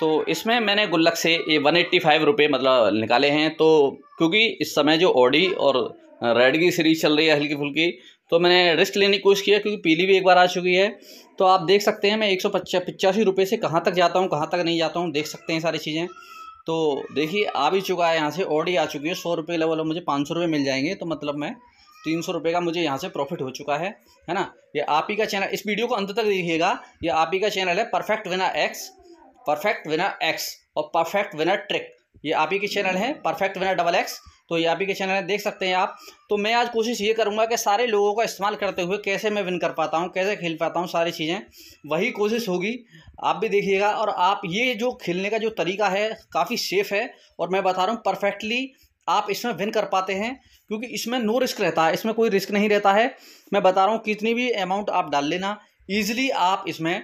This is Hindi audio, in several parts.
तो इसमें मैंने गुल्लक से ये वन एट्टी फाइव रुपये मतलब निकाले हैं तो क्योंकि इस समय जो ऑडी और रेड की सीरीज चल रही है हल्की फुल्की तो मैंने रिस्क लेने की कोशिश किया क्योंकि पीली भी एक बार आ चुकी है तो आप देख सकते हैं मैं एक सौ पचासी रुपये से कहाँ तक जाता हूँ कहाँ तक नहीं जाता हूँ देख सकते हैं सारी चीज़ें तो देखिए आ भी चुका है यहाँ से ऑडी आ चुकी है सौ रुपये लेवल मुझे पाँच सौ रुपये मिल जाएंगे तो मतलब मैं तीन सौ रुपये का मुझे यहाँ से प्रॉफिट हो चुका है है ना ये आप ही का चैनल इस वीडियो को अंत तक देखिएगा ये आप ही का चैनल है perfect winner X perfect winner X और परफेक्ट विनर ट्रिक ये आप ही के चैनल हैं परफेक्ट विनर डबल एक्स तो ये आप ही के चैनल है देख सकते हैं आप तो मैं आज कोशिश ये करूँगा कि सारे लोगों का इस्तेमाल करते हुए कैसे मैं विन कर पाता हूँ कैसे खेल पाता हूँ सारी चीज़ें वही कोशिश होगी आप भी देखिएगा और आप ये जो खेलने का जो तरीका है काफ़ी सेफ़ है और मैं बता रहा हूँ परफेक्टली आप इसमें विन कर पाते हैं क्योंकि इसमें नो रिस्क रहता है इसमें कोई रिस्क नहीं रहता है मैं बता रहा हूँ कितनी भी अमाउंट आप डाल लेना ईजिली आप इसमें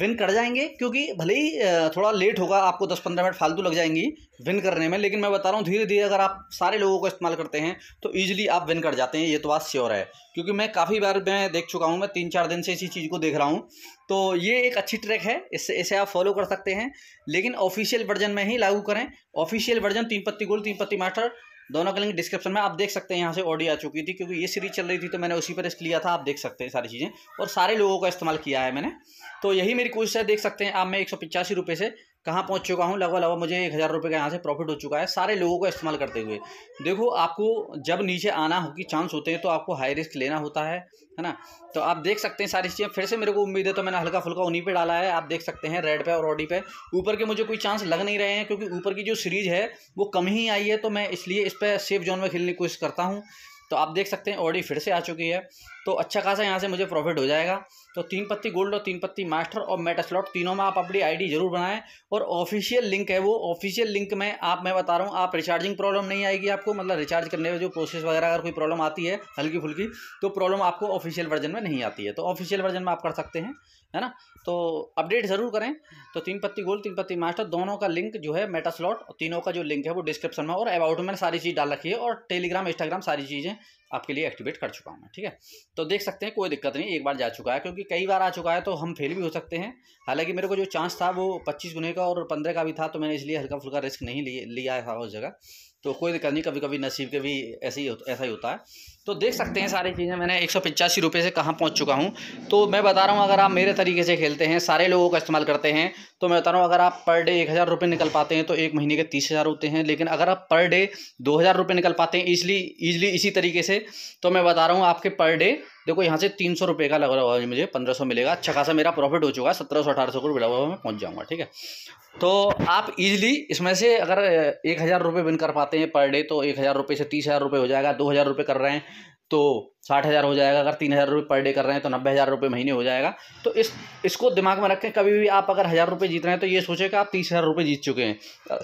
विन कर जाएंगे क्योंकि भले ही थोड़ा लेट होगा आपको दस पंद्रह मिनट फालतू लग जाएंगी विन करने में लेकिन मैं बता रहा हूँ धीरे धीरे अगर आप सारे लोगों को इस्तेमाल करते हैं तो ईजिली आप विन कर जाते हैं ये तो बात श्योर है क्योंकि मैं काफ़ी बार मैं देख चुका हूँ मैं तीन चार दिन से इसी चीज़ को देख रहा हूँ तो ये एक अच्छी ट्रैक है इससे इसे आप फॉलो कर सकते हैं लेकिन ऑफिशियल वर्जन में ही लागू करें ऑफिशियल वर्जन तीन पत्ती गोल्ड तीन पत्ती मास्टर दोनों का लिंक डिस्क्रिप्शन में आप देख सकते हैं यहाँ से ऑडियो आ चुकी थी क्योंकि ये सीरीज चल रही थी तो मैंने उसी पर लिया था आप देख सकते हैं सारी चीज़ें और सारे लोगों का इस्तेमाल किया है मैंने तो यही मेरी कोशिश है देख सकते हैं आप मैं एक सौ से कहाँ पहुँच चुका हूँ लगभग लगभग मुझे एक हज़ार रुपये का यहाँ से प्रॉफिट हो चुका है सारे लोगों को इस्तेमाल करते हुए देखो आपको जब नीचे आना हो कि चांस होते हैं तो आपको हाई रिस्क लेना होता है है ना तो आप देख सकते हैं सारी चीज़ें फिर से मेरे को उम्मीद है तो मैंने हल्का फुल्का उन्हीं पे डाला है आप देख सकते हैं रेड पे और ऑडी पे ऊपर के मुझे कोई चांस लग नहीं रहे हैं क्योंकि ऊपर की जो सीरीज़ है वो कम ही आई है तो मैं इसलिए इस पर सेफ जोन में खेलने की कोशिश करता हूँ तो आप देख सकते हैं ऑडी फिर से आ चुकी है तो अच्छा खासा यहाँ से मुझे प्रॉफिट हो जाएगा तो तीन पत्ती गोल्ड और तीन पत्ती मास्टर और मेटा स्लॉट तीनों में आप अपनी आईडी जरूर बनाएं और ऑफिशियल लिंक है वो ऑफिशियल लिंक में आप मैं बता रहा हूँ आप रिचार्जिंग प्रॉब्लम नहीं आएगी आपको मतलब रिचार्ज करने में जो प्रोसेस वगैरह अगर कोई प्रॉब्लम आती है हल्की फुल्की तो प्रॉब्लम आपको ऑफिशियल वर्जन में नहीं आती है तो ऑफिशियल वर्जन में आप कर सकते हैं है ना तो अपडेट ज़रूर करें तो तीन पत्ती गोल्ड तीन पत्ती मास्टर दोनों का लिंक जो है मेटा स्लॉट तीनों का जो लिंक है वो डिस्क्रिप्शन में और अबाउट में सारी चीज़ डाल रखी है और टेलीग्राम इंस्टाग्राम सारी चीज़ें आपके लिए एक्टिवेट कर चुका हूँ मैं ठीक है तो देख सकते हैं कोई दिक्कत नहीं एक बार जा चुका है क्योंकि कई बार आ चुका है तो हम फेल भी हो सकते हैं हालांकि मेरे को जो चांस था वो पच्चीस गुने का और पंद्रह का भी था तो मैंने इसलिए हल्का फुल्का रिस्क नहीं लिया था उस जगह तो कोई दिक्कत नहीं कभी कभी नसीब के भी ऐसे ही ऐसा ही होता है तो देख सकते हैं सारी चीज़ें मैंने एक सौ पचासी रुपये से कहाँ पहुँच चुका हूँ तो मैं बता रहा हूँ अगर आप मेरे तरीके से खेलते हैं सारे लोगों का इस्तेमाल करते हैं तो मैं बता रहा हूँ अगर आप पर डे एक हज़ार रुपये निकल पाते हैं तो एक महीने के तीस हज़ार होते हैं लेकिन अगर आप पर डे दो हज़ार रुपये निकल पाते हैं इसलिए ईजिली इसी तरीके से तो मैं बता रहा हूँ आपके पर डे देखो यहाँ से तीन सौ रुपये का लग रहा है मुझे पंद्रह सौ मिलेगा अच्छा खासा मेरा प्रॉफिट हो चुका है सत्रह सौ अठारह सौ रुपये लगा मैं पहुँच जाऊँगा ठीक है तो आप इजीली इसमें से अगर एक हज़ार रुपये विन कर पाते हैं पर डे तो एक हज़ार रुपये से तीस हज़ार रुपये हो जाएगा दो हज़ार रुपये कर रहे हैं तो साठ हज़ार हो जाएगा अगर तीन हज़ार रुपये पर डे कर रहे हैं तो नब्बे हज़ार रुपये महीने हो जाएगा तो इस इसको दिमाग में रखें कभी भी आप अगर हज़ार रुपये जीत रहे हैं तो ये सोचें कि आप तीस हज़ार रुपये जीत चुके हैं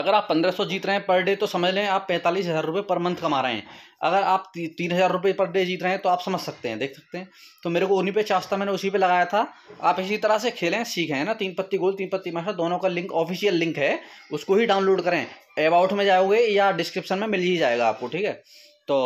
अगर आप पंद्रह सौ जीत रहे हैं पर डे तो समझ लें आप पैंतालीस हज़ार रुपये पर मंथ कमा रहे हैं अगर आप ती, तीन हज़ार रुपये पर डे जीत रहे हैं तो आप समझ सकते हैं देख सकते हैं तो मेरे को उन्हीं पे चास्ता मैंने उसी पे लगाया था आप इसी तरह से खेलें सीखें है ना तीन पत्ती गोल तीन पत्ती माशा दोनों का लिंक ऑफिशियल लिंक है उसको ही डाउनलोड करें एबाउट में जाओगे या डिस्क्रिप्शन में मिल ही जाएगा आपको ठीक है तो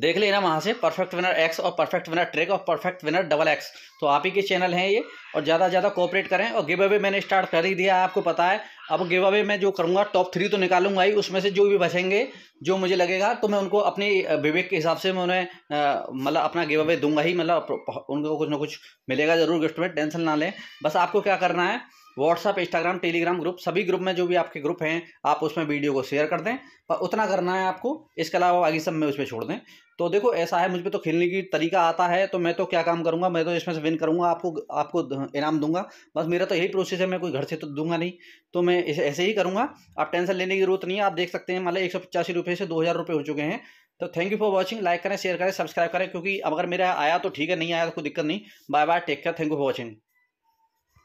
देख लेना वहाँ से परफेक्ट विनर एक्स और परफेक्ट विनर ट्रेक और परफेक्ट विनर डबल एक्स तो आप ही के चैनल हैं ये और ज़्यादा से ज़्यादा कोऑपरेट करें और गिव अवे मैंने स्टार्ट कर ही दिया आपको पता है अब गिव अवे मैं जो करूँगा टॉप थ्री तो निकालूंगा ही उसमें से जो भी बचेंगे जो मुझे लगेगा तो मैं उनको अपने विवेक के हिसाब से मैं उन्हें मतलब अपना गिव अवे दूंगा ही मतलब उनको कुछ ना कुछ मिलेगा ज़रूर गिफ्ट में टेंशन ना लें बस आपको क्या करना है व्हाट्सअप इंस्टाग्राम टेलीग्राम ग्रुप सभी ग्रुप में जो भी आपके ग्रुप हैं आप उसमें वीडियो को शेयर कर दें पर उतना करना है आपको इसके अलावा बाकी सब मैं उसमें छोड़ दें तो देखो ऐसा है मुझ पर तो खेलने की तरीका आता है तो मैं तो क्या काम करूँगा मैं तो इसमें से विन करूँगा आपको आपको इनाम दूंगा बस मेरा तो यही प्रोसेस है मैं कोई घर से तो दूंगा नहीं तो मैं इसे ऐसे ही करूँगा आप टेंशन लेने की जरूरत नहीं है आप देख सकते हैं मतलब एक सौ पचासी रुपये से दो हज़ार रुपये हो चुके हैं तो thank you for watching like करें शेयर करें सब्सक्राइब करें क्योंकि अगर मेरा आया तो ठीक है नहीं आया तो कोई दिक्कत नहीं bye bye take care thank you for watching